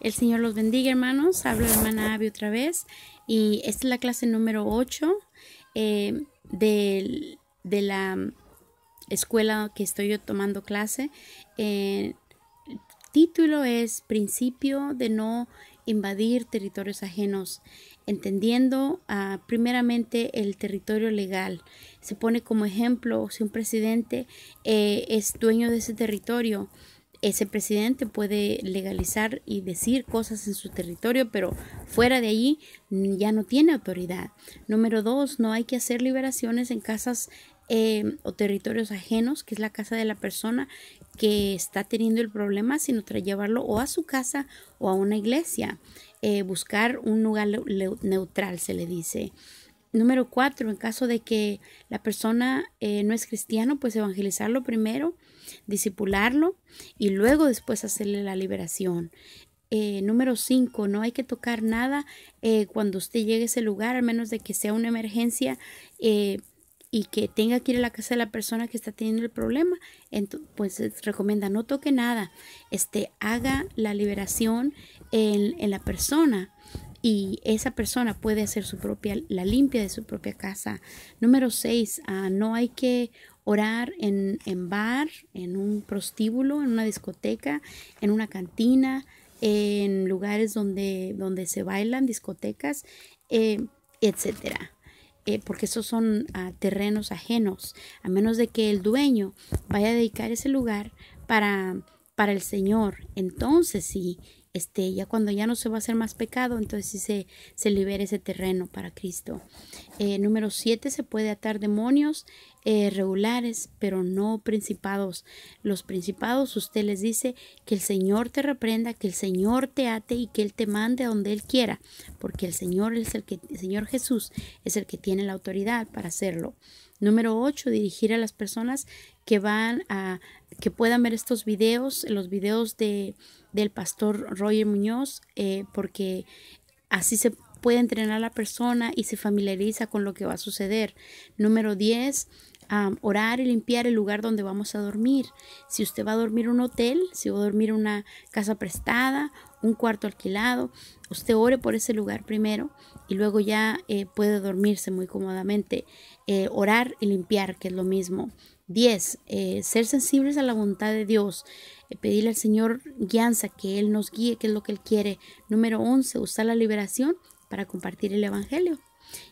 El Señor los bendiga, hermanos. Hablo hermana Abby otra vez. Y esta es la clase número 8 eh, de, de, la mm, escuela que estoy yo tomando clase. el eh, título es Principio de no invadir territorios ajenos, entendiendo ah, primeramente el territorio legal. Se pone como ejemplo si un presidente eh, es dueño de ese territorio ese presidente puede legalizar y decir cosas en su territorio, pero fuera de allí mm, ya no tiene autoridad. Número dos, no hay que hacer liberaciones en casas eh, o territorios ajenos, que es la casa de la persona que está teniendo el problema, sino tras llevarlo o a su casa o a una iglesia. Eh, buscar un lugar neutral, se le dice. Número cuatro, en caso de que la persona eh, no es cristiano, pues evangelizarlo primero, disipularlo y luego después hacerle la liberación. Eh, número cinco, no hay que tocar nada eh, cuando usted llegue a ese lugar, al menos de que sea una emergencia y que tenga que ir a la casa de la persona que está teniendo el problema, entonces, pues recomienda no toque nada, este, haga la liberación en, en la persona y esa persona puede hacer su propia, la limpia de su propia casa. Número seis, ah, no hay que orar en, en, bar, en un prostíbulo, en una discoteca, en una cantina, en lugares donde, donde se bailan, discotecas, eh, etcétera. Eh, porque esos son ah, terrenos ajenos, a menos de que el dueño vaya a dedicar ese lugar para, para el Señor. Entonces sí, este, ya cuando ya no se va a hacer más pecado, entonces sí se, se libera ese terreno para Cristo. Eh, número siete, se puede atar demonios eh, regulares, pero no principados. Los principados, usted les dice que el Señor te reprenda, que el Señor te ate y que Él te mande donde Él quiera, porque el Señor es el que, Señor Jesús es el que tiene la autoridad para hacerlo. Número 8, dirigir a las personas que van a, que puedan ver estos videos, los videos de, del pastor Roger Muñoz, eh, porque así se puede entrenar a la persona y se familiariza con lo que va a suceder. Número 10, orar y limpiar el lugar donde vamos a dormir. Si usted va a dormir en un hotel, si va a dormir en una casa prestada, un cuarto alquilado, usted ore por ese lugar primero y luego ya eh, puede dormirse muy cómodamente. Eh, orar y limpiar, que es lo mismo. 10. Eh, ser sensibles a la voluntad de Dios. pedirle al Señor guianza, que Él nos guíe, que es lo que Él quiere. Número 11. Usar la liberación para compartir el Evangelio.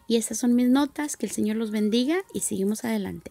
Y estas son mis notas, que el Señor los bendiga y seguimos adelante.